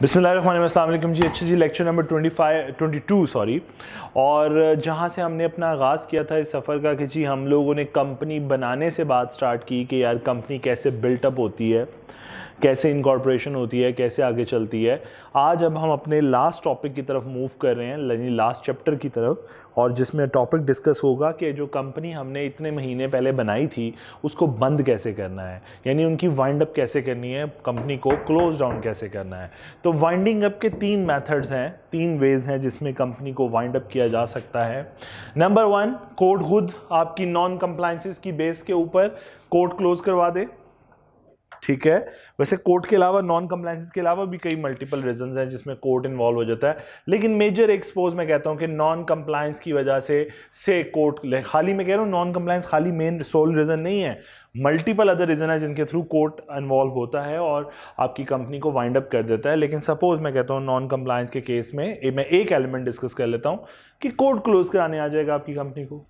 बिसमीम जी अच्छा जी lecture number 25 22 sorry और जहाँ से हमने अपना आगाज़ किया था इस सफ़र का कि जी हम लोगों ने कंपनी बनाने से बात स्टार्ट की कि यार कंपनी कैसे बिल्टअप होती है कैसे इनकॉर्पोरेशन होती है कैसे आगे चलती है आज अब हम अपने लास्ट टॉपिक की तरफ मूव कर रहे हैं यानी लास्ट चैप्टर की तरफ और जिसमें टॉपिक डिस्कस होगा कि जो कंपनी हमने इतने महीने पहले बनाई थी उसको बंद कैसे करना है यानी उनकी वाइंड अप कैसे करनी है कंपनी को क्लोज डाउन कैसे करना है तो वाइंडिंग अप के तीन मेथड्स हैं तीन वेज हैं जिसमें कंपनी को वाइंड अप किया जा सकता है नंबर वन कोर्ट खुद आपकी नॉन कंप्लाइंसिस की बेस के ऊपर कोर्ट क्लोज करवा दे ठीक है वैसे कोर्ट के अलावा नॉन कम्प्लाइंस के अलावा भी कई मल्टीपल रीजन हैं जिसमें कोर्ट इन्वॉल्व हो जाता है लेकिन मेजर एक्सपोज मैं कहता हूँ कि नॉन कम्प्लाइंस की वजह से से कोर्ट खाली मैं कह रहा हूँ नॉन कम्प्लाइंस खाली मेन सोल रीज़न नहीं है मल्टीपल अदर रीज़न है जिनके थ्रू कोर्ट इन्वॉल्व होता है और आपकी कंपनी को वाइंड अप कर देता है लेकिन सपोज मैं कहता हूँ नॉन कम्प्लाइंस के केस में मैं एक एलिमेंट डिस्कस कर लेता हूँ कि कोर्ट क्लोज कराने आ जाएगा आपकी कंपनी को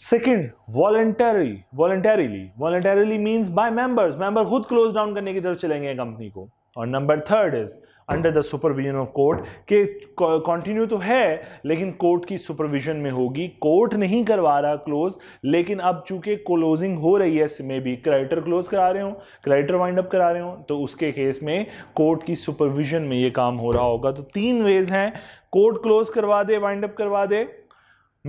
second voluntary voluntarily voluntarily means by members member खुद क्लोज डाउन करने की तरफ चलेंगे कंपनी को और number third is under the supervision of court के कंटिन्यू तो है लेकिन कोर्ट की सुपरविजन में होगी कोर्ट नहीं करवा रहा क्लोज लेकिन अब चूंकि क्लोजिंग हो रही है इसमें भी क्राइटर क्लोज करा रहे हो क्राइटर वाइंड अप करा रहे हो तो उसके केस में कोर्ट की सुपरविजन में ये काम हो रहा होगा तो तीन वेज हैं कोर्ट क्लोज करवा दे वाइंड अप करवा दे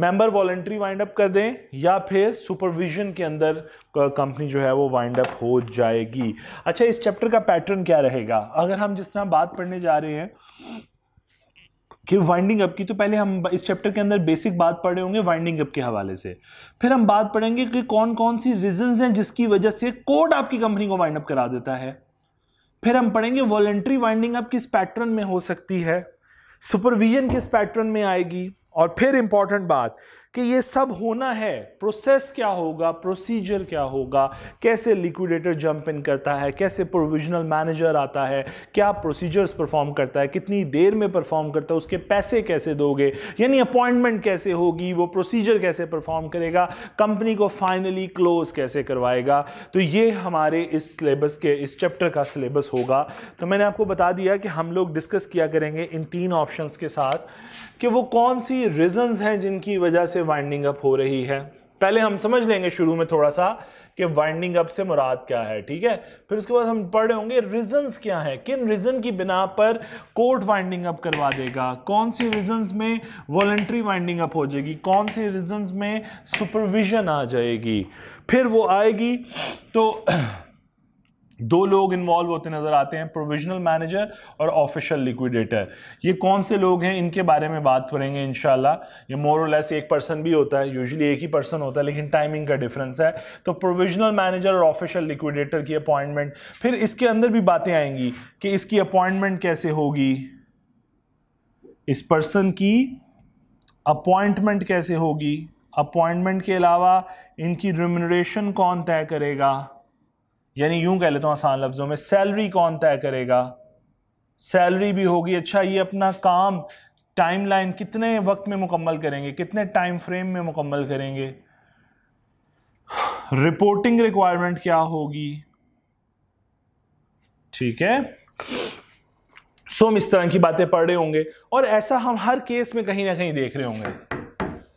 मेंबर वॉलेंट्री वाइंड अप कर दें या फिर सुपरविजन के अंदर कंपनी जो है वो वाइंड अप हो जाएगी अच्छा इस चैप्टर का पैटर्न क्या रहेगा अगर हम जिस तरह बात पढ़ने जा रहे हैं कि वाइंडिंग अप की तो पहले हम इस चैप्टर के अंदर बेसिक बात पढ़े होंगे वाइंडिंग अप के हवाले से फिर हम बात पढ़ेंगे कि कौन कौन सी रीजंस हैं जिसकी वजह से कोड आपकी कंपनी को वाइंड अप करा देता है फिर हम पढ़ेंगे वॉलेंट्री वाइंडिंग अप किस पैटर्न में हो सकती है सुपरविजन किस पैटर्न में आएगी और फिर इंपॉर्टेंट बात कि ये सब होना है प्रोसेस क्या होगा प्रोसीजर क्या होगा कैसे लिक्विडेटर जंप इन करता है कैसे प्रोविजनल मैनेजर आता है क्या प्रोसीजर्स परफॉर्म करता है कितनी देर में परफॉर्म करता है उसके पैसे कैसे दोगे यानी अपॉइंटमेंट कैसे होगी वो प्रोसीजर कैसे परफॉर्म करेगा कंपनी को फाइनली क्लोज कैसे करवाएगा तो ये हमारे इस सिलेबस के इस चैप्टर का सिलेबस होगा तो मैंने आपको बता दिया कि हम लोग डिस्कस किया करेंगे इन तीन ऑप्शंस के साथ कि वो कौन सी रीजंस हैं जिनकी वजह से वाइंडिंग अप हो रही है पहले हम समझ लेंगे शुरू में थोड़ा सा कि वाइंडिंग अप से मुराद क्या है ठीक है फिर उसके बाद हम पढ़े होंगे रीजंस क्या है किन रीजन की बिना पर कोर्ट वाइंडिंग अप करवा देगा कौन सी रीजंस में वॉलेंट्री वाइंडिंग अप हो जाएगी कौन सी रीजंस में सुपरविजन आ जाएगी फिर वो आएगी तो दो लोग इन्वॉल्व होते नज़र आते हैं प्रोविजनल मैनेजर और ऑफिशियल लिक्विडेटर ये कौन से लोग हैं इनके बारे में बात करेंगे इन ये मोर और लेस एक पर्सन भी होता है यूजली एक ही पर्सन होता है लेकिन टाइमिंग का डिफरेंस है तो प्रोविजनल मैनेजर और ऑफिशियल लिक्विडेटर की अपॉइंटमेंट फिर इसके अंदर भी बातें आएंगी कि इसकी अपॉइंटमेंट कैसे होगी इस पर्सन की अपॉइंटमेंट कैसे होगी अपॉइंटमेंट के अलावा इनकी रिम्यूनरेशन कौन तय करेगा यानी यूं कह लेता हूँ आसान लफ्ज़ों में सैलरी कौन तय करेगा सैलरी भी होगी अच्छा ये अपना काम टाइमलाइन कितने वक्त में मुकम्मल करेंगे कितने टाइम फ्रेम में मुकम्मल करेंगे रिपोर्टिंग रिक्वायरमेंट क्या होगी ठीक है सो हम इस तरह की बातें पढ़ रहे होंगे और ऐसा हम हर केस में कहीं ना कहीं देख रहे होंगे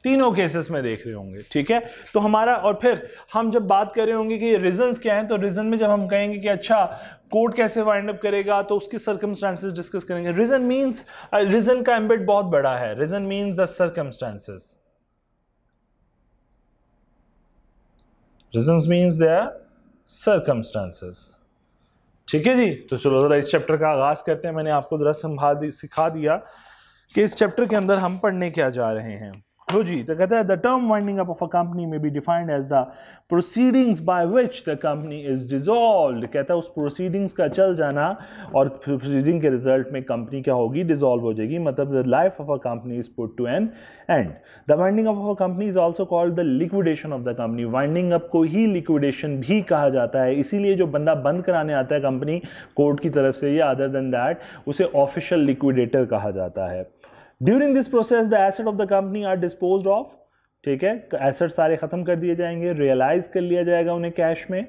तीनों केसेस में देख रहे होंगे ठीक है तो हमारा और फिर हम जब बात कर रहे होंगे कि रीजंस क्या हैं तो रीजन में जब हम कहेंगे कि अच्छा कोर्ट कैसे वाइंड अप करेगा तो उसकी सर्कमस्टांसिस डिस्कस करेंगे रीजन मीन्स रीजन का एम्बिट बहुत बड़ा है reason means the circumstances reason means their circumstances ठीक है जी तो चलो ज़रा इस चैप्टर का आगाज़ करते हैं मैंने आपको ज़रा संभा दी सिखा दिया कि इस चैप्टर के अंदर हम पढ़ने क्या जा रहे हैं जी तो कहते हैं the term winding up of a company में be defined as the proceedings by which the company is dissolve कहता है उस प्रोसीडिंग्स का चल जाना और प्रोसीडिंग के रिजल्ट में कंपनी क्या होगी डिजोल्व हो जाएगी मतलब the life of a company is put to an end the winding up of a company is also called the liquidation of the company winding up को ही लिक्विडेशन भी कहा जाता है इसीलिए जो बंदा बंद कराने आता है कंपनी कोर्ट की तरफ से या अदर देन दैट उसे ऑफिशियल लिक्विडेटर कहा जाता है during this process the asset of the company are dispose of ठीक है एसेट तो सारे खत्म कर दिए जाएंगे रियलाइज कर लिया जाएगा उन्हें कैश में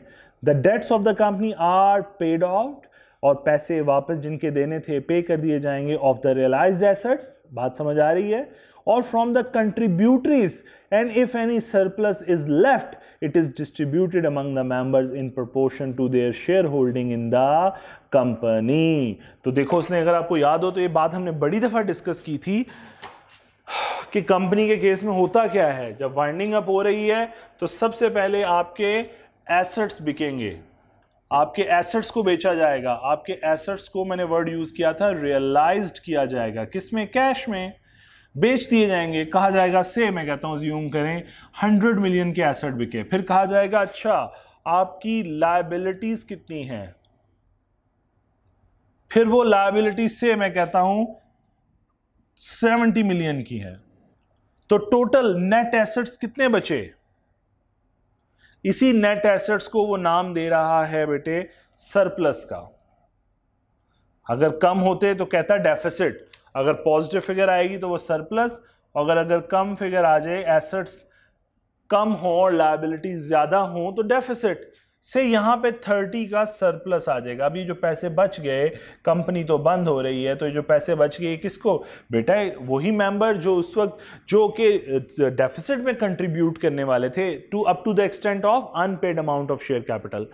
the debts of the company are paid out और पैसे वापस जिनके देने थे पे कर दिए जाएंगे ऑफ द रियलाइज एसेट्स बात समझ आ रही है or from the contributories and if any surplus is left it is distributed among the members in proportion to their shareholding in the company to dekho usne agar aapko yaad ho to ye baat humne badi dafa discuss ki thi कि company के case में होता क्या है जब winding up हो रही है तो सबसे पहले आपके एसेट्स बिकेंगे आपके एसेट्स को बेचा जाएगा आपके एसेट्स को मैंने वर्ड यूज़ किया था रियलाइज्ड किया जाएगा किस में कैश में बेच दिए जाएंगे कहा जाएगा से मैं कहता हूँ ज्यूम करें हंड्रेड मिलियन के एसेट बिके फिर कहा जाएगा अच्छा आपकी लाइबिलिटीज कितनी हैं फिर वो लाइबिलिटी से मैं कहता हूं सेवेंटी मिलियन की है तो टोटल नेट एसेट्स कितने बचे इसी नेट एसेट्स को वो नाम दे रहा है बेटे सरप्लस का अगर कम होते तो कहता डेफिसिट अगर पॉजिटिव फिगर आएगी तो वो सरप्लस अगर अगर कम फिगर आ जाए एसेट्स कम हो और लाइबिलिटी ज़्यादा हो तो डेफिसिट से यहाँ पे थर्टी का सरप्लस आ जाएगा अभी जो पैसे बच गए कंपनी तो बंद हो रही है तो जो पैसे बच गए किसको बेटा वही मेंबर जो उस वक्त जो के डेफिसिट में कंट्रीब्यूट करने वाले थे to up to the extent of unpaid amount of share capital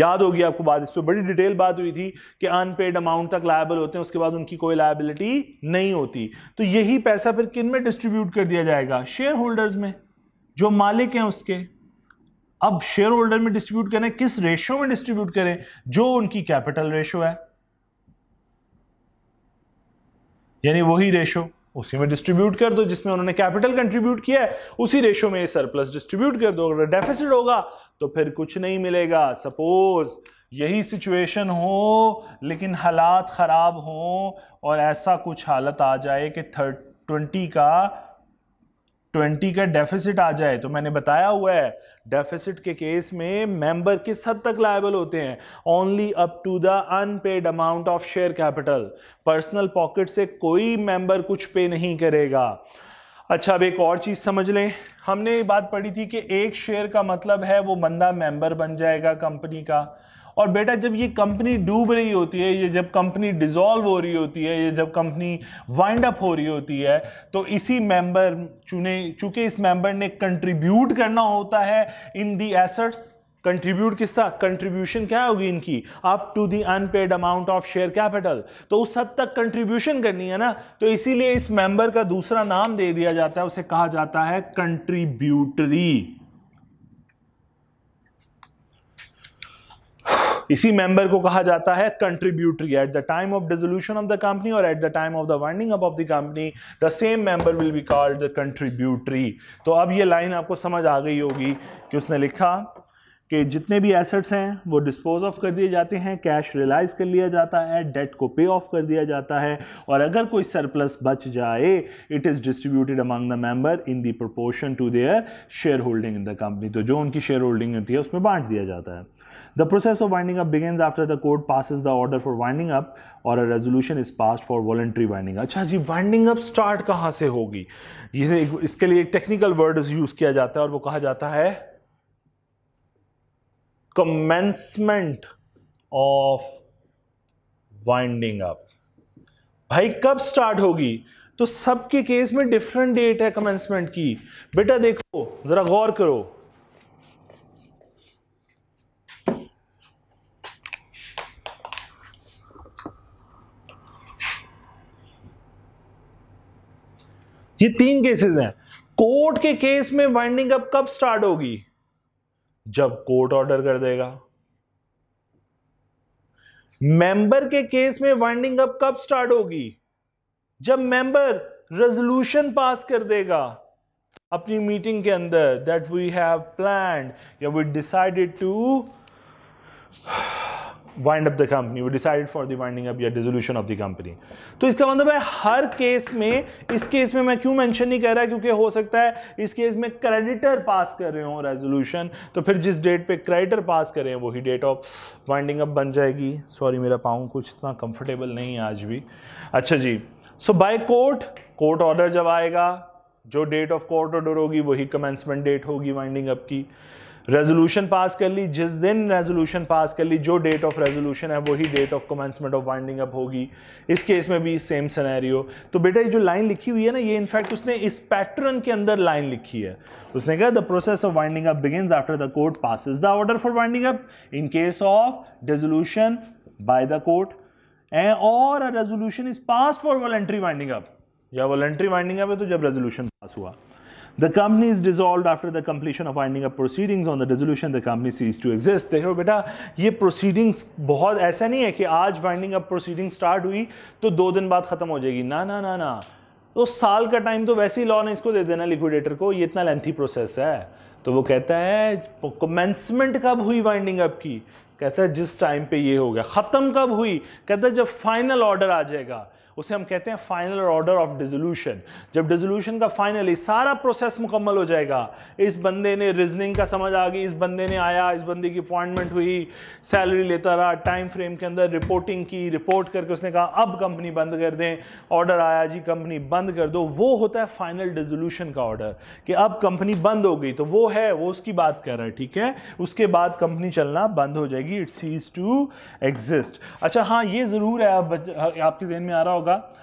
याद होगी आपको बात इस पर बड़ी डिटेल बात हुई थी कि अनपेड अमाउंट तक लाइबल होते हैं उसके बाद उनकी कोई लाइबिलिटी नहीं होती तो यही पैसा फिर किन में डिस्ट्रीब्यूट कर दिया जाएगा शेयर होल्डर्स में जो मालिक हैं उसके अब शेयर होल्डर में डिस्ट्रीब्यूट करें किस रेशियो में डिस्ट्रीब्यूट करें जो उनकी कैपिटल रेशियो है यानी वही रेशियो उसी में डिस्ट्रीब्यूट कर दो जिसमें उन्होंने कैपिटल कंट्रीब्यूट किया है उसी रेशियो में सरप्लस डिस्ट्रीब्यूट कर दो अगर डेफिसिट होगा तो फिर कुछ नहीं मिलेगा सपोज यही सिचुएशन हो लेकिन हालात ख़राब हो और ऐसा कुछ हालत आ जाए कि थर्ट ट्वेंटी का ट्वेंटी का डेफिसिट आ जाए तो मैंने बताया हुआ है डेफिसिट के केस में मेंबर किस हद तक लायबल होते हैं only up to the unpaid amount of share capital personal pocket से कोई मेंबर कुछ पे नहीं करेगा अच्छा अब एक और चीज़ समझ लें हमने ये बात पढ़ी थी कि एक शेयर का मतलब है वो बंदा मेंबर बन जाएगा कंपनी का और बेटा जब ये कंपनी डूब रही होती है ये जब कंपनी डिजॉल्व हो रही होती है ये जब कंपनी वाइंड अप हो रही होती है तो इसी मेंबर चुने चूंकि इस मेंबर ने कंट्रीब्यूट करना होता है इन दी एसेट्स कंट्रीब्यूट किस तरह कंट्रीब्यूशन क्या होगी इनकी up to the unpaid amount of share capital तो उस हद तक कंट्रीब्यूशन करनी है ना तो इसीलिए इस मेंबर का दूसरा नाम दे दिया जाता है उसे कहा जाता है कंट्रीब्यूटरी इसी मेंबर को कहा जाता है contributory at the time of dissolution of the company और at the time of the winding up of the company the same member will be called the contributory तो अब ये लाइन आपको समझ आ गई होगी कि उसने लिखा कि जितने भी एसेट्स हैं वो डिस्पोज ऑफ कर दिए जाते हैं कैश रियलाइज कर लिया जाता है डेट को पे ऑफ कर दिया जाता है और अगर कोई सरप्लस बच जाए it is distributed among the member in the proportion to their shareholding in the company तो जो उनकी शेयर होल्डिंग होती है उसमें बांट दिया जाता है the process of winding up begins after the court passes the order for winding up और a resolution is pass for voluntary winding अच्छा जी वाइंडिंग अप स्टार्ट कहाँ से होगी इसके लिए एक टेक्निकल वर्ड यूज़ किया जाता है और वो कहा जाता है कमेंसमेंट ऑफ वाइंडिंग अप भाई कब स्टार्ट होगी तो सबके केस में डिफरेंट डेट है कमेंसमेंट की बेटा देखो जरा गौर करो ये तीन केसेस हैं कोर्ट के केस में वाइंडिंग अप कब स्टार्ट होगी जब कोर्ट ऑर्डर कर देगा मेंबर के केस में वाइंडिंग अप कब स्टार्ट होगी जब मेंबर रेजोल्यूशन पास कर देगा अपनी मीटिंग के अंदर दैट वी हैव प्लान या we decided to wind up the company वो decided for the winding up या डिजोल्यूशन ऑफ द कंपनी तो इसका मतलब है हर केस में इस केस में मैं क्यों मेंशन नहीं कर रहा क्योंकि हो सकता है इस केस में क्रेडिटर पास कर रहे हो रेजोल्यूशन तो फिर जिस डेट पे क्रेडिटर पास करें वही डेट ऑफ वाइंडिंग अप बन जाएगी सॉरी मेरा पाँव कुछ इतना कंफर्टेबल नहीं है आज भी अच्छा जी so by court court order जब आएगा जो डेट ऑफ कोर्ट ऑर्डर होगी वही कमेंसमेंट डेट होगी वाइंडिंग अप की रेजोल्यूशन पास कर ली जिस दिन रेजोल्यूशन पास कर ली जो डेट ऑफ रेजोल्यूशन है वही date of commencement of winding up होगी इस केस में भी सेम सिनेरियो तो बेटा ये जो लाइन लिखी हुई है ना ये इनफैक्ट उसने इस पैटर्न के अंदर लाइन लिखी है उसने कहा the process of winding up begins after the court pass the order for winding up in case of resolution by the court and और resolution is pass for voluntary winding up या voluntary winding up है तो जब resolution pass हुआ The company is dissolved after the completion of winding up proceedings on the dissolution the company ceases to exist. देखो बेटा ये proceedings बहुत ऐसा नहीं है कि आज winding up proceedings start हुई तो दो दिन बाद ख़त्म हो जाएगी ना ना ना ना तो साल का टाइम तो वैसे ही लॉ ने इसको दे देना लिक्विडेटर को ये इतना लेंथी प्रोसेस है तो वो कहता है कमेंसमेंट कब हुई वाइंडिंग अप की कहता है जिस टाइम पे ये हो गया ख़त्म कब हुई कहता है जब फाइनल ऑर्डर आ जाएगा उसे हम कहते हैं फाइनल ऑर्डर ऑफ डिजोल्यूशन जब डिजोल्यूशन का फाइनली सारा प्रोसेस मुकम्मल हो जाएगा इस बंदे ने रीजनिंग का समझ आ गई इस बंदे ने आया इस बंदे की अपॉइंटमेंट हुई सैलरी लेता रहा टाइम फ्रेम के अंदर रिपोर्टिंग की रिपोर्ट करके उसने कहा अब कंपनी बंद कर दें ऑर्डर आया जी कंपनी बंद कर दो वो होता है फाइनल डिजोल्यूशन का ऑर्डर कि अब कंपनी बंद हो गई तो वो है वो उसकी बात कर रहा है ठीक है उसके बाद कंपनी चलना बंद हो जाएगी इट सीज टू एग्जिस्ट अच्छा हाँ ये ज़रूर है आप, आपके जहन में आ रहा होगा होगा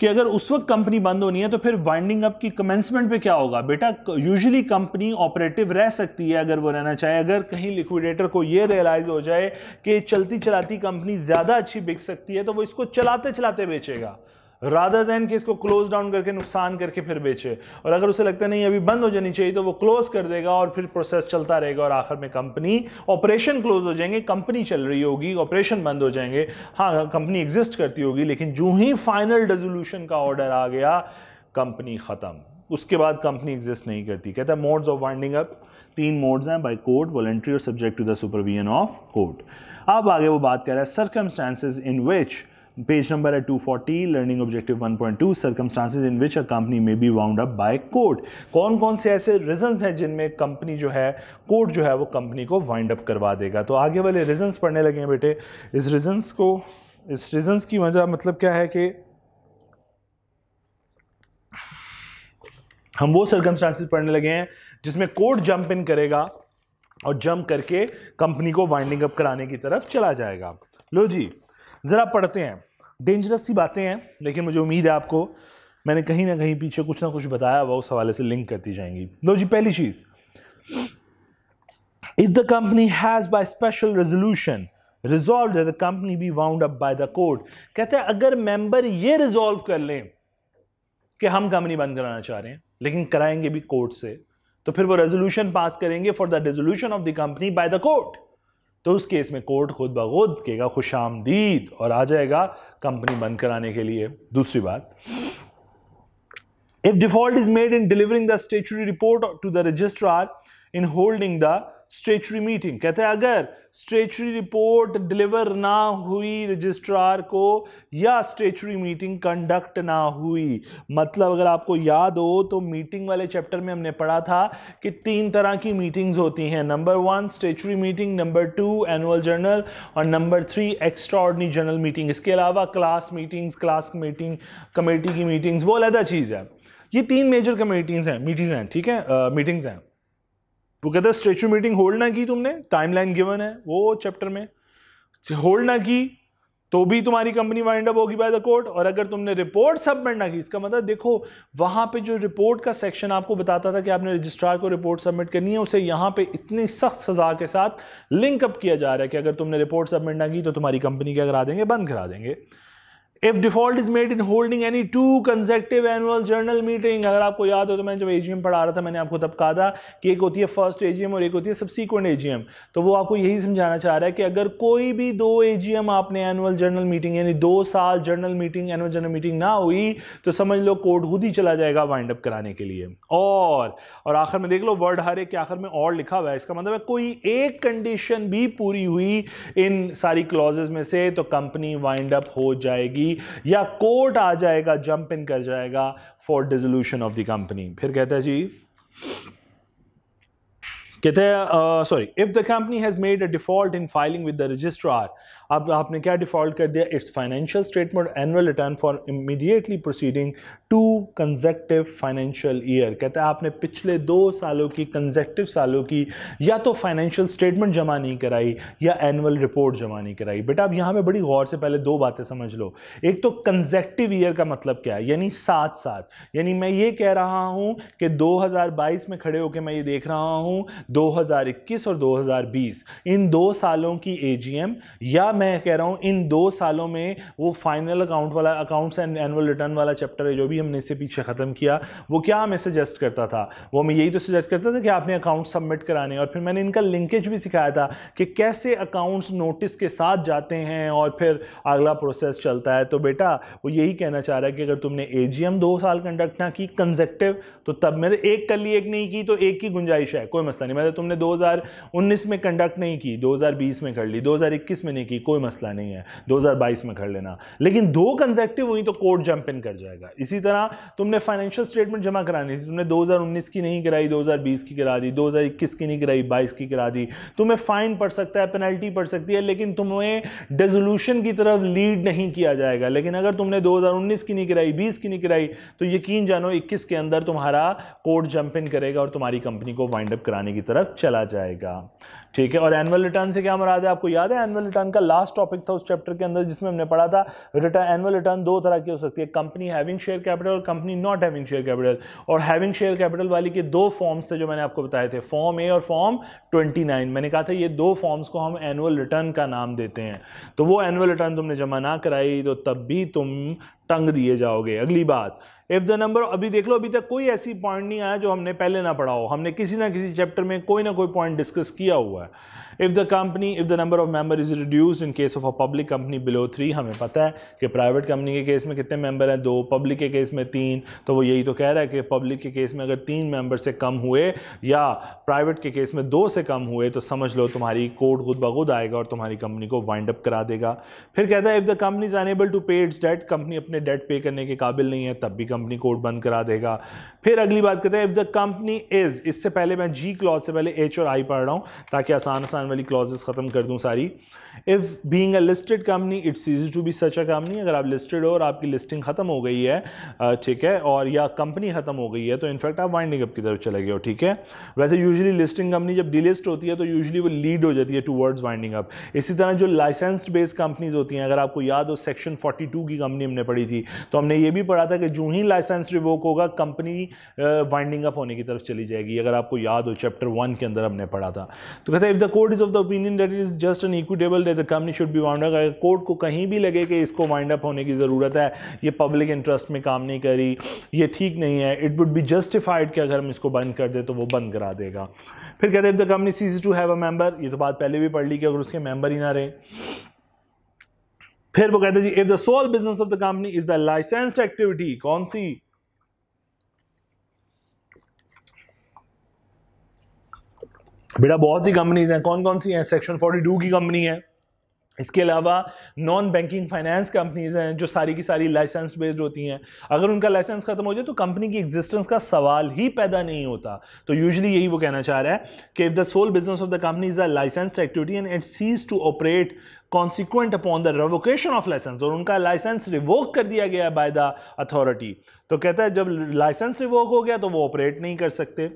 कि अगर उस वक्त कंपनी बंद होनी है तो फिर वाइंडिंग अप की कमेंसमेंट पे क्या होगा बेटा यूजुअली कंपनी ऑपरेटिव रह सकती है अगर वो रहना चाहे अगर कहीं लिक्विडेटर को ये रियलाइज हो जाए कि चलती चलाती कंपनी ज़्यादा अच्छी बिक सकती है तो वो इसको चलाते चलाते बेचेगा राधर देन कि इसको क्लोज डाउन करके नुकसान करके फिर बेचे और अगर उसे लगता नहीं अभी बंद हो जानी चाहिए तो वो क्लोज कर देगा और फिर प्रोसेस चलता रहेगा और आखिर में कंपनी ऑपरेशन क्लोज हो जाएंगे कंपनी चल रही होगी ऑपरेशन बंद हो जाएंगे हाँ कंपनी एग्जिस्ट करती होगी लेकिन जो ही फाइनल रेजोल्यूशन का ऑर्डर आ गया कंपनी ख़त्म उसके बाद कंपनी एग्जिस्ट नहीं करती कहता है मोड्स ऑफ वाइंडिंग अप तीन मोड्स हैं बाय कोर्ट वॉलेंट्री और subject to the supervision of court अब आगे वो बात कर रहा है circumstances in which page number है 240, learning objective 1.2, circumstances in which a company में be wound up by court कौन कौन से ऐसे रीजंस हैं जिनमें कंपनी जो है कोर्ट जो है वो कंपनी को वाइंड अप करवा देगा तो आगे वाले रीजंस पढ़ने लगे हैं बेटे इस रीजंस को इस रीजंस की वजह मतलब क्या है कि हम वो सर्कमस्टांसिस पढ़ने लगे हैं जिसमें कोर्ट जंप इन करेगा और जंप करके कंपनी को वाइंडिंग अप कराने की तरफ चला जाएगा लो जी ज़रा पढ़ते हैं डेंजरस सी बातें हैं लेकिन मुझे उम्मीद है आपको मैंने कहीं ना कहीं पीछे कुछ ना कुछ बताया हुआ उस हवाले से लिंक करती जाएंगी लो जी पहली चीज़ if the company has by special resolution resolve the company be wound up by the court कहते हैं अगर मेंबर ये रिजॉल्व कर लें कि हम कंपनी बंद कराना चाह रहे हैं लेकिन कराएंगे भी कोर्ट से तो फिर वो रेजोल्यूशन पास करेंगे for the resolution of the company by the court तो उस केस में कोर्ट खुद बखुद कहेगा खुश आमदीद और आ जाएगा कंपनी बंद कराने के लिए दूसरी बात if default is made in delivering the statutory report to the registrar in holding the statutory meeting कहते हैं अगर स्टेचरी रिपोर्ट डिलीवर ना हुई रजिस्ट्रार को या स्टेचरी मीटिंग कंडक्ट ना हुई मतलब अगर आपको याद हो तो मीटिंग वाले चैप्टर में हमने पढ़ा था कि तीन तरह की मीटिंग्स होती हैं number one statutory meeting number two annual general और number three extra general meeting इसके अलावा class meetings class meeting committee की मीटिंग्स वो अलहदा चीज़ है ये तीन मेजर कमेटीज़ हैं मीटिंग्स हैं ठीक है मीटिंग्स हैं वो कहता है स्टेचू मीटिंग होल्ड ना की तुमने टाइमलाइन गिवन है वो चैप्टर में होल्ड ना की तो भी तुम्हारी कंपनी वाइंड अप होगी बाय द कोर्ट और अगर तुमने रिपोर्ट सबमिट ना की इसका मतलब देखो वहां पे जो रिपोर्ट का सेक्शन आपको बताता था कि आपने रजिस्ट्रार को रिपोर्ट सबमिट करनी है उसे यहाँ पे इतनी सख्त सजा के साथ लिंकअप किया जा रहा है कि अगर तुमने रिपोर्ट सबमिट ना की तो तुम्हारी कंपनी क्या करा देंगे बंद करा देंगे if default is made in holding any two consecutive annual general meeting अगर आपको याद हो तो मैं जब एजीएम पढ़ा रहा था मैंने आपको तब कहा था कि एक होती है फर्स्ट एजीएम और एक होती है सबसीक्वेंट एजीएम तो वो आपको यही समझाना चाह रहा है कि अगर कोई भी दो एजीएम आपने एनुअल जर्नल मीटिंग यानी दो साल general meeting annual general meeting ना हुई तो समझ लो कोर्ट खुद ही चला जाएगा वाइंड अप कराने के लिए और और आखिर में देख लो वर्ड हर एक के आखिर में और लिखा हुआ है इसका मतलब है कोई एक कंडीशन भी पूरी हुई इन सारी क्लॉजेज में से तो कंपनी वाइंड अप हो जाएगी होगी या कोर्ट आ जाएगा जंप इन कर जाएगा for dissolution of the company फिर कहता है जी कहते हैं sorry if the company has made a default in filing with the registrar अब आपने क्या डिफ़ॉल्ट कर दिया its financial statement annual return for immediately proceeding to consecutive financial year कहते हैं आपने पिछले दो सालों की कंजेक्टिव सालों की या तो फाइनेंशियल स्टेटमेंट जमा नहीं कराई या एनुअल रिपोर्ट जमा नहीं कराई बेटा आप यहाँ पे बड़ी गौर से पहले दो बातें समझ लो एक तो कंजेक्टिव ईयर का मतलब क्या है यानी साथ साथ यानी मैं ये कह रहा हूँ कि 2022 में खड़े होकर मैं ये देख रहा हूँ 2021 और 2020 इन दो सालों की एजीएम या मैं कह रहा हूँ इन दो सालों में वो फाइनल अकाउंट वाला अकाउंट्स एंड एनुअल रिटर्न वाला चैप्टर है जो भी हमने इससे पीछे ख़त्म किया वो क्या हमें सजेस्ट करता था वो हमें यही तो सजेस्ट करता था कि आपने अकाउंट सबमिट कराने और फिर मैंने इनका लिंकेज भी सिखाया था कि कैसे अकाउंट्स नोटिस के साथ जाते हैं और फिर अगला प्रोसेस चलता है तो बेटा वो यही कहना चाह रहा है कि अगर तुमने ए दो साल कंडक्ट ना की कंजेक्टिव तो तब मैंने एक कर ली एक नहीं की तो एक की गुंजाइश है कोई मसला नहीं मतलब तुमने उन्नीस में कंडक्ट नहीं की बीस में कर ली इक्कीस में नहीं की कोई मसला नहीं है 2022 में कर लेना लेकिन दो कंजेक्टिव हुई तो कोर्ट जंप इन कर जाएगा इसी तरह तुमने फाइनेंशियल स्टेटमेंट जमा करानी थी तुमने 2019 की नहीं कराई 2020 की करा दी 2021 की नहीं कराई 22 की करा दी तुम्हें फाइन पड़ सकता है पेनल्टी पड़ सकती है लेकिन तुम्हें डेजोल्यूशन की तरफ लीड नहीं किया जाएगा लेकिन अगर तुमने दो की नहीं कराई बीस की नहीं कराई तो यकीन जानो इक्कीस के अंदर तुम्हारा कोर्ट जंप इन करेगा और तुम्हारी कंपनी को वाइंड अप कराने की तरफ चला जाएगा ठीक है और एनुअल रिटर्न से क्या मराद है आपको याद है एनुअल रिटर्न का लास्ट टॉपिक था उस चैप्टर के अंदर जिसमें हमने पढ़ा था रिटर्न एनुअल रिटर्न दो तरह की हो सकती है कंपनी हैविंग शेयर कैपिटल और company not having share capital और हैविंग शेयर कैपिटल वाली के दो फॉर्म्स थे जो मैंने आपको बताए थे फॉर्म ए और फॉर्म ट्वेंटी नाइन मैंने कहा था ये दो फॉर्म्स को हम एनुअल रिटर्न का नाम देते हैं तो वो एनुअल रिटर्न तुमने जमा ना कराई तो तब भी तुम तंग दिए जाओगे अगली बात इफ़ द नंबर अभी देख लो अभी तक कोई ऐसी पॉइंट नहीं आया जो हमने पहले ना पढ़ा हो हमने किसी ना किसी चैप्टर में कोई ना कोई पॉइंट डिस्कस किया हुआ है if the company if the number of member is reduced in case of a public company below three हमें पता है कि प्राइवेट कंपनी के केस में कितने मेंबर हैं दो पब्लिक के केस में तीन तो वो यही तो कह रहा है कि पब्लिक के केस में अगर तीन मेंबर से कम हुए या प्राइवेट के केस में दो से कम हुए तो समझ लो तुम्हारी कोर्ट खुद बखुद आएगा और तुम्हारी कंपनी को वाइंड अप करा देगा फिर कहता है if the company is unable to pay its debt company अपने डेट पे करने के काबिल नहीं है तब भी कंपनी कोर्ट बंद करा देगा फिर अगली बात कहते हैं इफ़ द कंपनी इज़ इससे पहले मैं जी क्लॉज से पहले एच और आई पढ़ रहा हूँ ताकि आसान आसान वाली क्लॉजेस ख़त्म कर दूँ सारी if being a listed company its cease to be such a company अगर आप लिस्टेड हो और आपकी लिस्टिंग ख़त्म हो गई है ठीक है और या कंपनी ख़त्म हो गई है तो इनफैक्ट आप वाइंडिंग अप की तरफ चले गए हो ठीक है वैसे यूजली लिस्टिंग कंपनी जब डिलिस्ट होती है तो यूजली वो लीड हो जाती है टूवर्ड्स वाइंडिंग अप इसी तरह जो लाइसेंस्ड बेस्ड कंपनीज होती हैं अगर आपको याद हो सेक्शन 42 की कंपनी हमने पढ़ी थी तो हमने ये भी पढ़ा था कि जो ही लाइसेंस रिवोक होगा कंपनी वाइंडिंग अप होने की तरफ चली जाएगी अगर आपको याद हो चैप्टर वन के अंदर हमने पढ़ा था तो कहते हैं if the code court is of the opinion that is just an equitable that the company should be wound wound अगर कोर्ट को कहीं भी लगे कि इसको वाइंड अप होने की ज़रूरत है ये पब्लिक इंटरेस्ट में काम नहीं करी ये ठीक नहीं है इट वुड बी जस्टिफाइड कि अगर हम इसको बंद कर दें तो वो बंद करा देगा फिर कहते हैं the company cease to have a member ये तो बात पहले भी पढ़ ली कि अगर उसके मेंबर ही ना रहे फिर वो कहते हैं जी if the sole business of the company is the licensed activity कौन सी बेटा बहुत सी कंपनीज हैं कौन कौन सी हैं सेक्शन 42 की कंपनी है इसके अलावा नॉन बैंकिंग फाइनेंस कंपनीज हैं जो सारी की सारी लाइसेंस बेस्ड होती हैं अगर उनका लाइसेंस ख़त्म हो जाए तो कंपनी की एग्जिस्टेंस का सवाल ही पैदा नहीं होता तो यूजली यही वो कहना चाह रहा है कि if the sole business of the company is a license activity and it cease to operate consequent upon the revocation of license और उनका लाइसेंस रिवोक कर दिया गया बाय द अथॉरिटी तो कहता है जब लाइसेंस रिवोक हो गया तो वो ऑपरेट नहीं कर सकते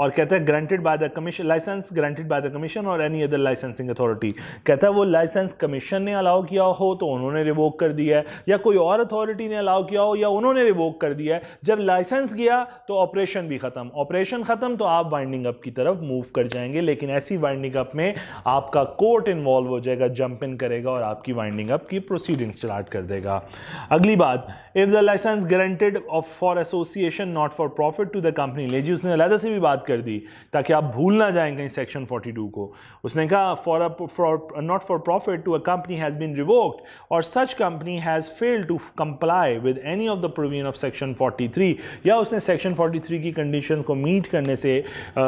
और कहता है granted by the commission license granted by the commission और एनी अदर लाइसेंसिंग अथॉरिटी कहता है वो लाइसेंस कमीशन ने अलाउ किया हो तो उन्होंने रिवोक कर दिया है या कोई और अथॉरिटी ने अलाउ किया हो या उन्होंने रिवोक कर दिया है जब लाइसेंस गया तो ऑपरेशन भी ख़त्म ऑपरेशन ख़त्म तो आप वाइंडिंग अप की तरफ मूव कर जाएंगे लेकिन ऐसी वाइंडिंग अप में आपका कोर्ट इन्वॉल्व हो जाएगा जंप इन करेगा और आपकी वाइंडिंग अप की प्रोसीडिंग स्टार्ट कर देगा अगली बात if the license granted of for association not for profit to the company जी उसने अलहदा से भी बात कर दी ताकि आप भूल ना जाएं कहीं सेक्शन 42 को उसने कहा for a for not for profit to a company has been revoked और such company has fail to comply with any of the provision of section 43 या उसने सेक्शन 43 की कंडीशन को मीट करने से आ,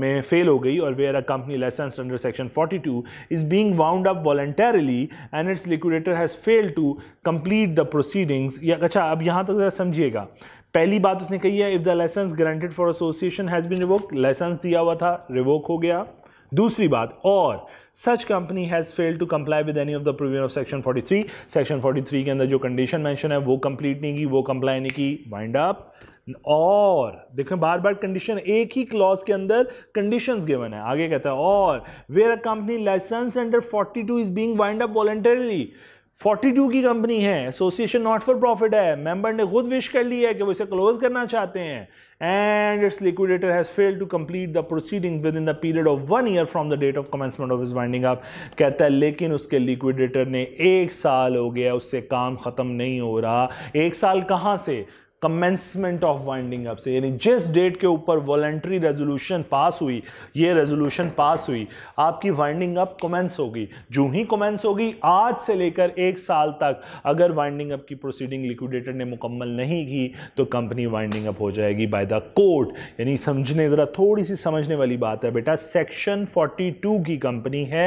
में फेल हो गई और where a company license under section 42 is being wound up voluntarily and its liquidator has fail to complete the proceedings या अच्छा अब यहाँ तक तो समझिएगा पहली बात उसने कही है if the license granted for association has been revoke license दिया हुआ था रिवोक हो गया दूसरी बात और such company has fail to comply with any of the provision of section 43 section 43 के अंदर जो कंडीशन मेंशन है वो कंप्लीट नहीं की वो कंप्लाई नहीं की वाइंड अप और देखें बार बार कंडीशन एक ही क्लॉज के अंदर कंडीशंस गिवन है आगे कहता है और where a company license under 42 is being wind up voluntarily 42 की कंपनी है एसोसिएशन नॉट फॉर प्रॉफिट है मेंबर ने खुद विश कर ली है कि वो इसे क्लोज करना चाहते हैं and its liquidator has fail to complete the proceeding within the period of one year from the date of commencement of इस वाइंडिंग अप कहता है लेकिन उसके लिक्विडेटर ने एक साल हो गया उससे काम ख़त्म नहीं हो रहा एक साल कहाँ से कमेंसमेंट ऑफ वाइंडिंग अप से यानी जिस डेट के ऊपर वॉलेंट्री रेजोल्यूशन पास हुई ये रेजोल्यूशन पास हुई आपकी वाइंडिंग अप कमेंस होगी जो ही कमेंस होगी आज से लेकर एक साल तक अगर वाइंडिंग अप की प्रोसीडिंग लिक्विडेटर ने मुकम्मल नहीं की तो कंपनी वाइंडिंग अप हो जाएगी बाय द कोर्ट यानी समझने ज़रा थोड़ी सी समझने वाली बात है बेटा सेक्शन टू की कंपनी है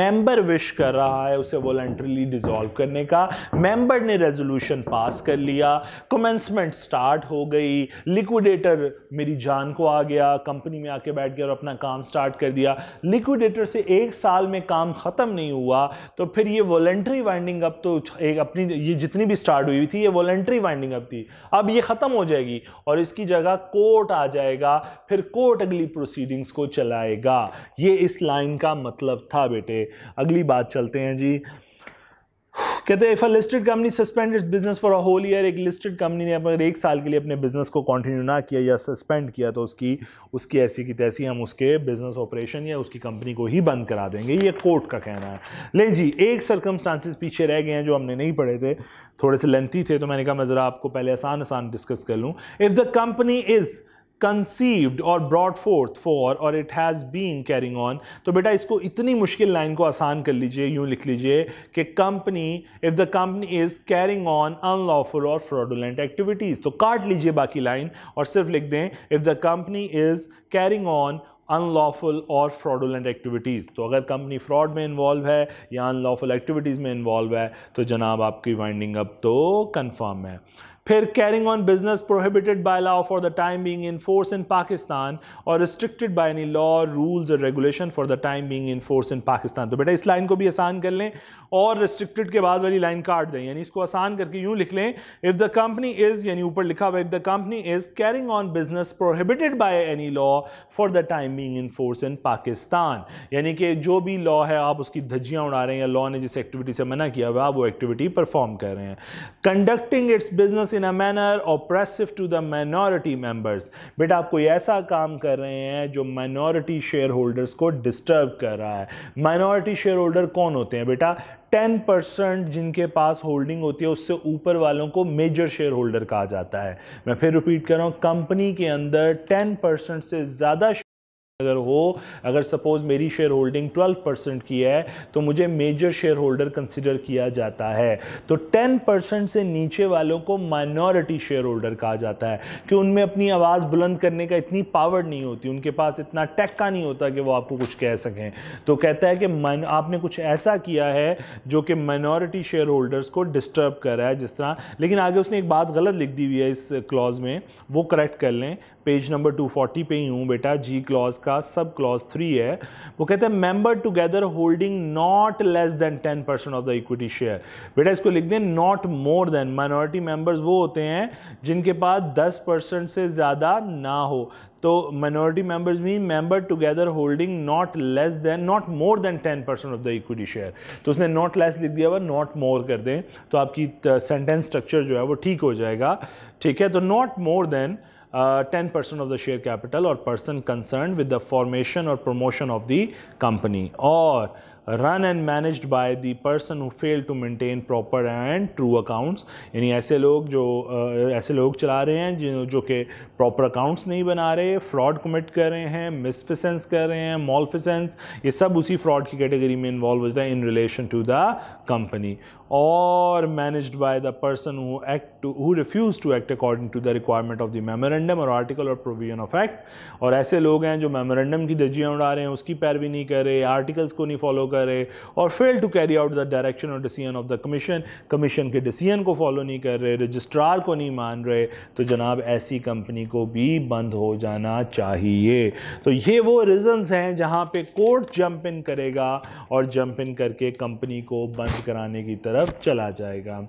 मेंबर विश कर रहा है उसे वॉलेंट्रीली डिजॉल्व करने का मेंबर ने रेजोल्यूशन पास कर लिया कमेंसमेंट इन्वेस्टमेंट स्टार्ट हो गई लिक्विडेटर मेरी जान को आ गया कंपनी में आके बैठ गया और अपना काम स्टार्ट कर दिया लिक्विडेटर से एक साल में काम ख़त्म नहीं हुआ तो फिर ये वॉलेंट्री वाइंडिंग अप तो एक अपनी ये जितनी भी स्टार्ट हुई थी ये वॉलेंट्री वाइंडिंग अप थी अब ये ख़त्म हो जाएगी और इसकी जगह कोर्ट आ जाएगा फिर कोर्ट अगली प्रोसीडिंग्स को चलाएगा ये इस लाइन का मतलब था बेटे अगली बात चलते हैं जी कहते हैं if a listed company suspend its business for a whole year एक लिस्टेड कंपनी ने अगर एक साल के लिए अपने बिजनेस को कंटिन्यू ना किया या सस्पेंड किया तो उसकी उसकी ऐसी की तैसी हम उसके बिजनेस ऑपरेशन या उसकी कंपनी को ही बंद करा देंगे ये कोर्ट का कहना है ले जी एक सर्कमस्टांसिस पीछे रह गए हैं जो हमने नहीं पढ़े थे थोड़े से लेंथी थे तो मैंने कहा मैं ज़रा आपको पहले आसान आसान डिस्कस कर लूँ if the company is conceived और ब्रॉड फोर्थ फॉर और it has been carrying on तो बेटा इसको इतनी मुश्किल लाइन को आसान कर लीजिए यूँ लिख लीजिए कि company if the company is carrying on unlawful और फ्रॉडुलेंट एक्टिविटीज़ तो काट लीजिए बाकी लाइन और सिर्फ लिख दें if the company is carrying on unlawful और फ्रॉडुलेंट एक्टिविटीज़ तो अगर कंपनी फ्रॉड में इन्वॉल्व है या अनलॉफुल एक्टिविटीज़ में इन्वॉल्व है तो जनाब आपकी वाइंडिंग अप तो कन्फर्म है फिर carrying on business prohibited by law for the time being in force in Pakistan और restricted by any law rules और regulation for the time being in force in Pakistan तो बेटा इस लाइन को भी आसान कर लें और रिस्ट्रिक्टेड के बाद वाली लाइन काट दें यानी इसको आसान करके यूँ लिख लें इफ़ द कंपनी इज़ यानी ऊपर लिखा हुआ if the company is carrying on business prohibited by any law for the time being in force in Pakistan यानी कि जो भी लॉ है आप उसकी धज्जियाँ उड़ा रहे हैं या लॉ ने जिस एक्टिविटी से मना किया हुआ आप वो एक्टिविटी परफॉर्म कर रहे हैं conducting its business in a manner manner to the minority members बेटा आप कोई ऐसा काम कर रहे हैं जो शेयर होल्डर्स को डिस्टर्ब कर रहा है माइनॉरिटी शेयर होल्डर कौन होते हैं बेटा 10 परसेंट जिनके पास होल्डिंग होती है उससे ऊपर वालों को मेजर शेयर होल्डर कहा जाता है मैं फिर रिपीट कर रहा हूँ कंपनी के अंदर 10 परसेंट से ज़्यादा अगर हो अगर सपोज़ मेरी शेयर होल्डिंग 12 परसेंट की है तो मुझे मेजर शेयर होल्डर कंसिडर किया जाता है तो 10 परसेंट से नीचे वालों को माइनॉरिटी शेयर होल्डर कहा जाता है कि उनमें अपनी आवाज़ बुलंद करने का इतनी पावर नहीं होती उनके पास इतना टक्का नहीं होता कि वो आपको कुछ कह सकें तो कहता है कि आपने कुछ ऐसा किया है जो कि माइनॉरिटी शेयर होल्डर्स को डिस्टर्ब कर रहा है जिस तरह लेकिन आगे उसने एक बात गलत लिख दी हुई है इस क्लॉज में वो करेक्ट कर लें पेज नंबर 240 पे ही हूँ बेटा जी क्लॉज का सब क्लॉज थ्री है वो कहते हैं member together holding not less than 10 percent of the equity share बेटा इसको लिख दें not more than minority members वो होते हैं जिनके पास 10 परसेंट से ज़्यादा ना हो तो minority members mean member together holding not less than not more than ten percent of the equity share तो उसने नॉट लेस लिख दिया हुआ नॉट मोर कर दें तो आपकी सेंटेंस uh, स्ट्रक्चर जो है वो ठीक हो जाएगा ठीक है तो not more than 10% uh, of the share capital or person concerned with the formation or promotion of the company or run and managed by the person who fail to maintain proper and true accounts यानी ऐसे लोग जो ऐसे लोग चला रहे हैं जो जो कि प्रॉपर अकाउंट्स नहीं बना रहे फ्रॉड कमिट कर रहे हैं मिसफिसेंस कर रहे हैं मॉलफिसेंस ये सब उसी फ्रॉड की कैटेगरी में इन्वॉल्व होता है in relation to the company और managed by the person who act who refuse to act according to the requirement of the memorandum और आर्टिकल और प्रोविजन ऑफ एक्ट और ऐसे लोग हैं जो मेमोरेंडम की दर्जियाँ उड़ा रहे हैं उसकी पैरवी नहीं कर रहे आर्टिकल्स को नहीं फॉलो करे और fail to carry out the direction और decision of the commission commission के डिसीजन को फॉलो नहीं कर रहे रजिस्ट्रार को नहीं मान रहे तो जनाब ऐसी कंपनी को भी बंद हो जाना चाहिए तो ये वो रीज़न्स हैं जहाँ पे कोर्ट जंप इन करेगा और जंप इन करके कंपनी को बंद कराने की तरफ चला जाएगा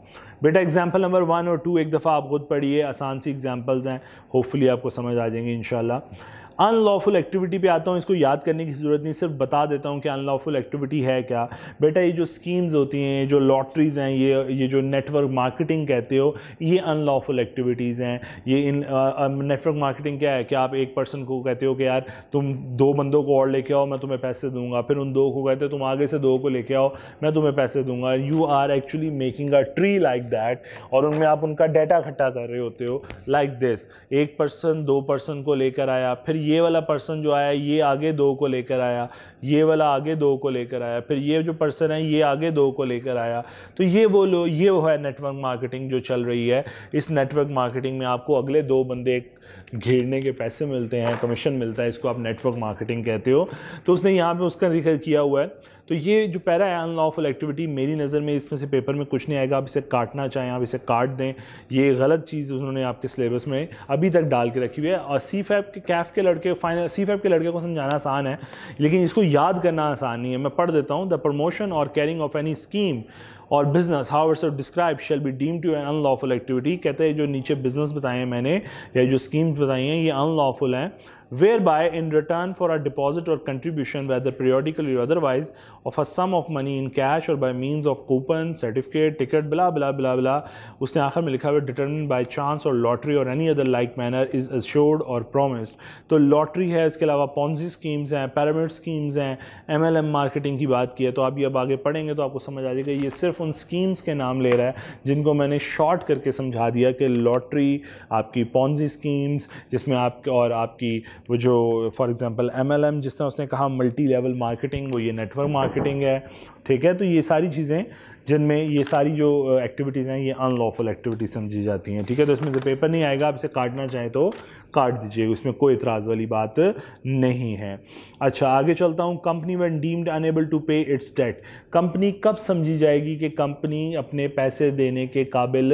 बेटा एग्जाम्पल नंबर वन और टू एक दफ़ा आप खुद पढ़िए आसान सी एग्जाम्पल्स हैं होपफुली आपको समझ आ जाएंगे इन अनलॉफुल एक्टिविटी पे आता हूँ इसको याद करने की ज़रूरत नहीं सिर्फ बता देता हूँ कि अनलॉफुल एक्टिविटी है क्या बेटा ये जो स्कीम्स होती हैं जो लॉटरीज़ हैं ये ये जो नेटवर्क मार्केटिंग कहते हो ये अनलॉफुल एक्टिविटीज़ हैं ये इन नेटवर्क मार्केटिंग क्या है कि आप एक पर्सन को कहते हो कि यार तुम दो बंदों को और लेके आओ मैं तुम्हें पैसे दूंगा फिर उन दो को कहते हो तुम आगे से दो को लेके आओ मैं तुम्हें पैसे दूंगा you are actually making a tree like that और उनमें आप उनका डाटा इकट्ठा कर रहे होते हो लाइक like दिस एक पर्सन दो पर्सन को लेकर आया फिर ये वाला पर्सन जो आया ये आगे दो को लेकर आया ये वाला आगे दो को लेकर आया फिर ये जो पर्सन है ये आगे दो को लेकर आया तो ये वो लो ये वो है नेटवर्क मार्केटिंग जो चल रही है इस नेटवर्क मार्केटिंग में आपको अगले दो बंदे एक घेरने के पैसे मिलते हैं कमीशन मिलता है इसको आप नेटवर्क मार्केटिंग कहते हो तो उसने यहाँ पे उसका जिक्र किया हुआ है तो ये जो पैरा अनलॉफुल एक्टिविटी मेरी नज़र में इसमें से पेपर में कुछ नहीं आएगा आप इसे काटना चाहें आप इसे काट दें ये गलत चीज़ उन्होंने आपके सिलेबस में अभी तक डाल के रखी हुई है और सी फैप के कैफ के लड़के फाइनल सी फैप के लड़के को समझाना आसान है लेकिन इसको याद करना आसान नहीं है मैं पढ़ देता हूँ द प्रमोशन और कैरिंग ऑफ एनी स्कीम और business how its describe shall be deem to an unlawful activity कहते हैं जो नीचे बिजनेस बताए हैं मैंने या जो स्कीम्स बताई हैं ये अनलॉफुल हैं where by in return for are deposit और contribution whether periodically otherwise of a sum of money in cash और by means of coupon certificate ticket बिला बिला बिला बिला उसने आखिर में लिखा हुआ डिटर्मिन बाय चांस और लॉटरी और any other like manner is assured और प्रोमिस्ड तो लॉटरी है इसके अलावा पॉन्जी स्कीम्स हैं पैरामिड स्कीम्स हैं एम एल एम मार्केटिंग की बात की है तो आप ये अब आगे पढ़ेंगे तो आपको समझ आ जाएगा ये सिर्फ उन स्कीम्स के नाम ले रहा है जिनको मैंने शॉर्ट करके समझा दिया कि लॉटरी आपकी पॉन्जी स्कीम्स जिसमें आप और आपकी वो जो for example M L M जिस तरह उसने कहा मल्टी लेवल मार्केटिंग वो ये नेटवर्क मार्केट मार्केटिंग है ठीक है तो ये सारी चीज़ें जिनमें ये सारी जो एक्टिविटीज़ uh, हैं ये अनलॉफुल एक्टिविटीज समझी जाती हैं ठीक है तो इसमें से पेपर नहीं आएगा आप इसे काटना चाहें तो काट दीजिए उसमें कोई इतराज़ वाली बात नहीं है अच्छा आगे चलता हूँ company when deemed unable to pay its debt company कब समझी जाएगी कि कंपनी अपने पैसे देने के काबिल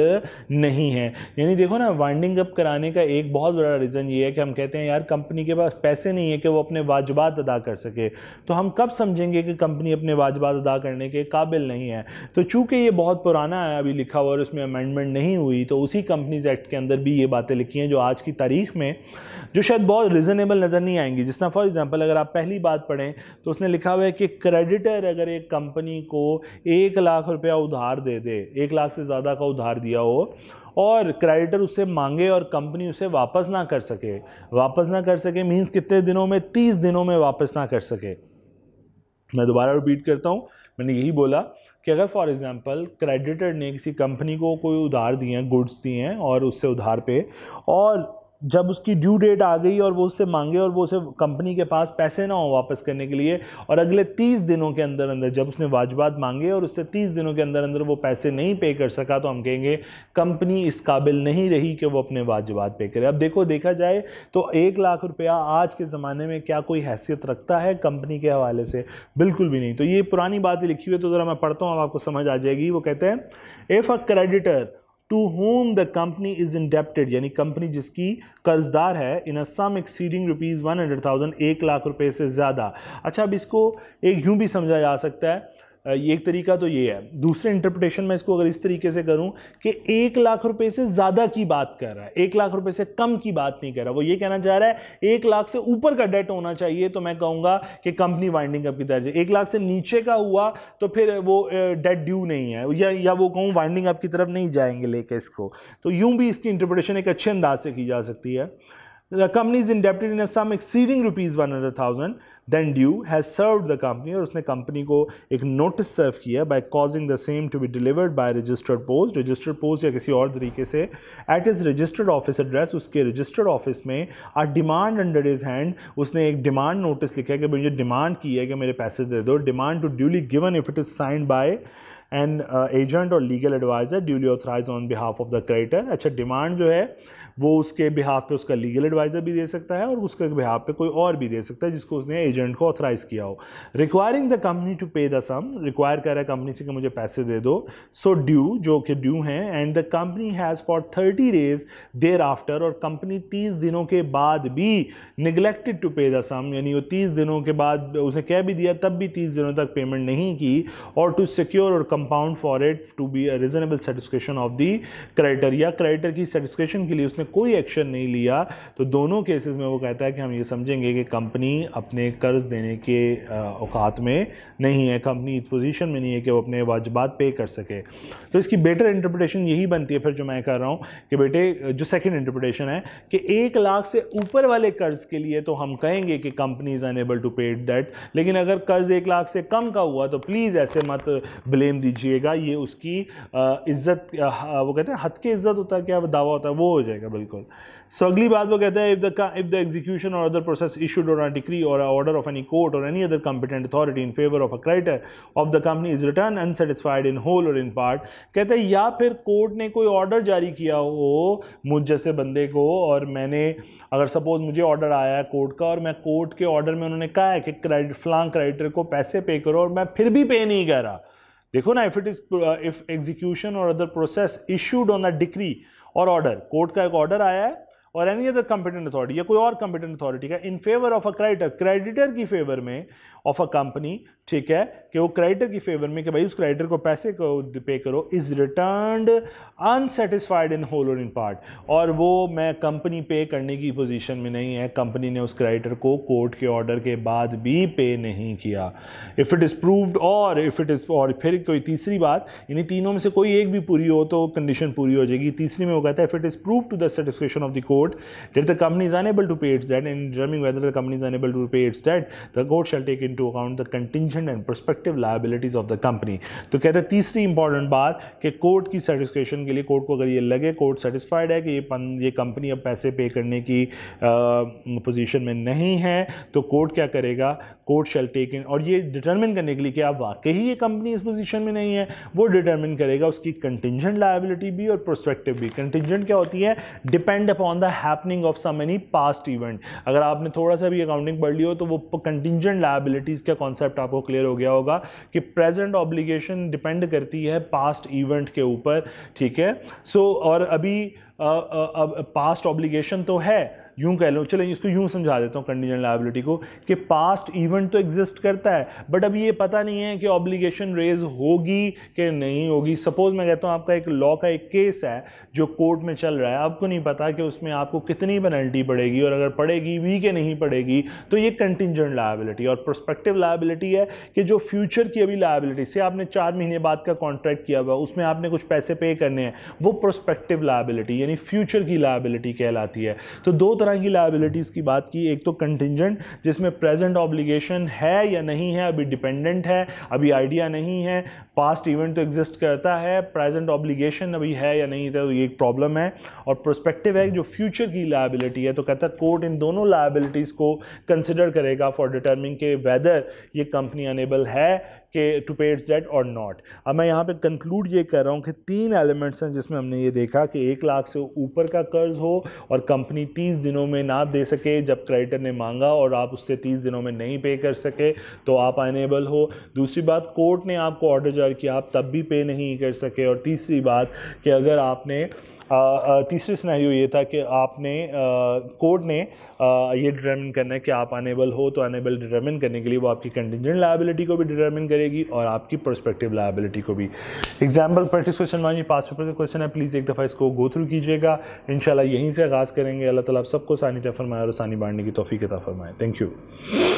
नहीं है यानी देखो ना वाइंडिंग अप कराने का एक बहुत बड़ा रीज़न ये है कि हम कहते हैं यार कंपनी के पास पैसे नहीं है कि वो अपने वाजबात अदा कर सके तो हम कब समझेंगे कि कंपनी अपने वाजबात अदा करने के काबिल नहीं है तो चूँकि ये बहुत पुराना है अभी लिखा हुआ और उसमें अमेंडमेंट नहीं हुई तो उसी कंपनीज एक्ट के अंदर भी ये बातें लिखी हैं जो आज की तारीख में हैं जो शायद बहुत रिजनेबल नज़र नहीं आएंगी जिस फॉर एग्जांपल अगर आप पहली बात पढ़ें तो उसने लिखा हुआ है कि क्रेडिटर अगर एक कंपनी को एक लाख रुपया उधार दे दे एक लाख से ज़्यादा का उधार दिया हो और क्रेडिटर उसे मांगे और कंपनी उसे वापस ना कर सके वापस ना कर सके मीन्स कितने दिनों में तीस दिनों में वापस ना कर सके मैं दोबारा रिपीट करता हूँ मैंने यही बोला कि अगर फॉर एग्ज़ाम्पल क्रेडिटर ने किसी कंपनी को कोई उधार दिए हैं गुड्स दिए हैं और उससे उधार पे और जब उसकी ड्यू डेट आ गई और वो उससे मांगे और वो उसे कंपनी के पास पैसे ना हो वापस करने के लिए और अगले तीस दिनों के अंदर अंदर जब उसने वाजबात मांगे और उससे तीस दिनों के अंदर अंदर वो पैसे नहीं पे कर सका तो हम कहेंगे कंपनी इस काबिल नहीं रही कि वो अपने वाजबात पे करे अब देखो देखा जाए तो एक लाख रुपया आज के ज़माने में क्या कोई हैसियत रखता है कंपनी के हवाले से बिल्कुल भी नहीं तो ये पुरानी बात लिखी हुई तो ज़रा मैं पढ़ता हूँ अब आपको समझ आ जाएगी वो कहते हैं if a creditor to whom the company is indebted यानी कंपनी जिसकी कर्जदार है in a sum exceeding rupees one hundred thousand एक लाख रुपए से ज़्यादा अच्छा अब इसको एक यूँ भी समझा जा सकता है ये एक तरीका तो ये है दूसरे इंटरप्रिटेशन में इसको अगर इस तरीके से करूं कि एक लाख रुपए से ज़्यादा की बात कर रहा है एक लाख रुपए से कम की बात नहीं कर रहा वो ये कहना चाह रहा है एक लाख से ऊपर का डेट होना चाहिए तो मैं कहूँगा कि कंपनी वाइंडिंग अप की तरह एक लाख से नीचे का हुआ तो फिर वो डेट ड्यू नहीं है या, या वो कहूँ वाइंडिंग अप की तरफ नहीं जाएंगे लेके इसको तो यूँ भी इसकी इंटरप्रिटेशन एक अच्छे अंदाज से की जा सकती है the in is indebted in a rupees one hundred thousand then due has serve the company और उसने कंपनी को एक नोटिस सर्व किया by causing the same to be delivered by registered post registered post या किसी और तरीके से at its registered office address उसके रजिस्टर्ड ऑफिस में a demand under its hand उसने एक डिमांड नोटिस लिखा है कि मुझे डिमांड की है कि मेरे पैसे दे दो demand to duly given if it is signed by an agent or legal adviser duly authorise on behalf of the creditor अच्छा डिमांड जो है वो उसके बिहाफ पे उसका लीगल एडवाइज़र भी दे सकता है और उसके बिहाफ पे कोई और भी दे सकता है जिसको उसने एजेंट को ऑथराइज़ किया हो requiring the company to pay the sum require कर रहा है कंपनी से कि मुझे पैसे दे दो सो so ड्यू जो कि ड्यू हैं and the company has for thirty days thereafter और कंपनी तीस दिनों के बाद भी neglected to pay the sum यानी वो तीस दिनों के बाद उसने कह भी दिया तब भी तीस दिनों तक पेमेंट नहीं की or to secure or compound for it to be a reasonable satisfaction of the creditor या क्रेडिटर की सेटिस्फेक्शन के लिए उसने कोई एक्शन नहीं लिया तो दोनों केसेस में वो कहता है कि हम ये समझेंगे कि कंपनी अपने कर्ज देने के औकात में नहीं है कंपनी इस पोजीशन में नहीं है कि वो अपने वाजबात पे कर सके तो इसकी बेटर इंटरप्रटेशन यही बनती है फिर जो मैं कह रहा हूँ कि बेटे जो सेकेंड इंटरप्रटेशन है कि एक लाख से ऊपर वाले कर्ज के लिए तो हम कहेंगे कि company is unable to pay debt लेकिन अगर कर्ज एक लाख से कम का हुआ तो प्लीज़ ऐसे मत ब्लेम दीजिएगा ये उसकी इज्जत वो कहते हैं हद के इज्जत होता है क्या दावा होता है वो हो जाएगा बिल्कुल सो so, अगली बात वो कहते हैं if the if the execution or other process issued or decree or order of any court or any other competent authority in favour of a creditor of the company is return unsatisfied in whole or in part कहते हैं या फिर court ने कोई order जारी किया हो मुझ जैसे बंदे को और मैंने अगर सपोज मुझे ऑर्डर आया है कोर्ट का और मैं कोर्ट के ऑर्डर में उन्होंने कहा है कि क्राइट फ्लांग क्राइटर को पैसे पे करो और मैं फिर भी पे नहीं कह रहा देखो ना if it is if execution or other process issued on the decree or order court का एक ऑर्डर आया है और एनी अदर कंपिटेंट अथॉरिटी या कोई और कंपिटेंट अथॉरिटी का in favour of a creditor creditor की फेवर में ऑफ अ कंपनी ठीक है कि वो क्रेडिटर की फेवर में कि भाई उस क्रेडिटर को पैसे को पे करो is return unsatisfied in whole or in part और वो मैं कंपनी पे करने की पोजीशन में नहीं है कंपनी ने उस क्रेडिटर को कोर्ट के ऑर्डर के बाद भी पे नहीं किया if it is proved or if it is और फिर कोई तीसरी बात यानी तीनों में से कोई एक भी पूरी हो तो कंडीशन पूरी हो जाएगी तीसरी में वो कहता है if it is prove to the satisfaction of the court that the company is unable to pay its debt in determining whether the company is unable to pay its debt the court shall take into account the contingent and prospective liabilities of the company तो कहते हैं तीसरी important बात कि court की satisfaction के लिए court को अगर ये लगे कोर्ट सेटिस्फाइड है कि ये पन, ये कंपनी अब पैसे पे करने की पोजीशन में नहीं है तो कोर्ट क्या करेगा कोर्ट शेल टेक इन और ये डिटर्मिन करने के लिए कि आप वाकई ही ये कंपनी इस पोजीशन में नहीं है वो डिटर्मिन करेगा उसकी कंटिजेंट लाइबिलिटी भी और प्रोस्पेक्टिव भी कंटिजेंट क्या होती है depend upon the happening of some any past event अगर आपने थोड़ा सा भी अकाउंटिंग पढ़ ली हो तो वो कंटिजेंट लाइबिलिटी लाइबिलिटीज़ का कॉन्सेप्ट आपको क्लियर हो गया होगा कि प्रेजेंट ऑब्लिगेशन डिपेंड करती है पास्ट इवेंट के ऊपर ठीक है सो so, और अभी past uh, obligation uh, uh, तो है यूं कह लो चलो इसको यूं समझा देता हूँ कंडीजन लाइबिलिटी को कि पास्ट इवेंट तो एग्जिस्ट करता है बट अभी ये पता नहीं है कि ऑब्लिगेशन रेज होगी कि नहीं होगी सपोज़ मैं कहता हूँ आपका एक लॉ का एक केस है जो कोर्ट में चल रहा है आपको नहीं पता कि उसमें आपको कितनी पेनल्टी पड़ेगी और अगर पड़ेगी भी कि नहीं पड़ेगी तो ये कंटिजेंट लाइबिलिटी और प्रोस्पेक्टिव लाइबिलिटी है कि जो फ्यूचर की अभी लाइबिलिटी से आपने चार महीने बाद का कॉन्ट्रैक्ट किया हुआ उसमें आपने कुछ पैसे पे करने हैं वो प्रोस्पेक्टिव लाइबिलिटी यानी फ्यूचर की लाइबिलिटी कहलाती है तो दो तरह तरह की लाइबिलिटीज़ की बात की एक तो कंटिजेंट जिसमें प्रेजेंट ऑब्लिगेशन है या नहीं है अभी डिपेंडेंट है अभी आइडिया नहीं है पास्ट इवेंट तो एग्जिस्ट करता है प्रेजेंट ऑब्लिगेशन अभी है या नहीं था तो ये एक प्रॉब्लम है और प्रोस्पेक्टिव है जो फ्यूचर की लाइबिलिटी है तो कहता कोर्ट इन दोनों लाइबिलिटीज़ को कंसिडर करेगा फॉर डिटर्मिंग के वेदर ये कंपनी अनेबल है कि to its debt or not अब मैं यहाँ पे कंक्लूड ये कर रहा हूँ कि तीन एलिमेंट्स हैं जिसमें हमने ये देखा कि एक लाख से ऊपर का कर्ज हो और कंपनी तीस दिनों में ना दे सके जब क्रेडिटर ने मांगा और आप उससे तीस दिनों में नहीं पे कर सके तो आप अनेबल हो दूसरी बात कोर्ट ने आपको ऑर्डर जारी किया आप तब भी पे नहीं कर सके और तीसरी बात कि अगर आपने तीसरे स्नैरियो ये था कि आपने कोड ने ये डिटर्मिन करना है कि आप अनेबल हो तो अनेबल डिटर्मिन करने के लिए वो आपकी कंटिजेंट लाइबिलिटी को भी डिटर्मिन करेगी और आपकी प्रोस्पेक्टिव लाइबिलिटी को भी एग्जाम्पल प्रैक्टिस क्वेश्चन मानिए पास पेपर का क्वेश्चन है प्लीज़ एक दफ़ा इसको गो थ्रू कीजिएगा इन यहीं से आगाज़ करेंगे अल्लाह ताला आप सबको सानी तफरमाए और सानी बांटने की तोफ़ी के फरमाए थैंक यू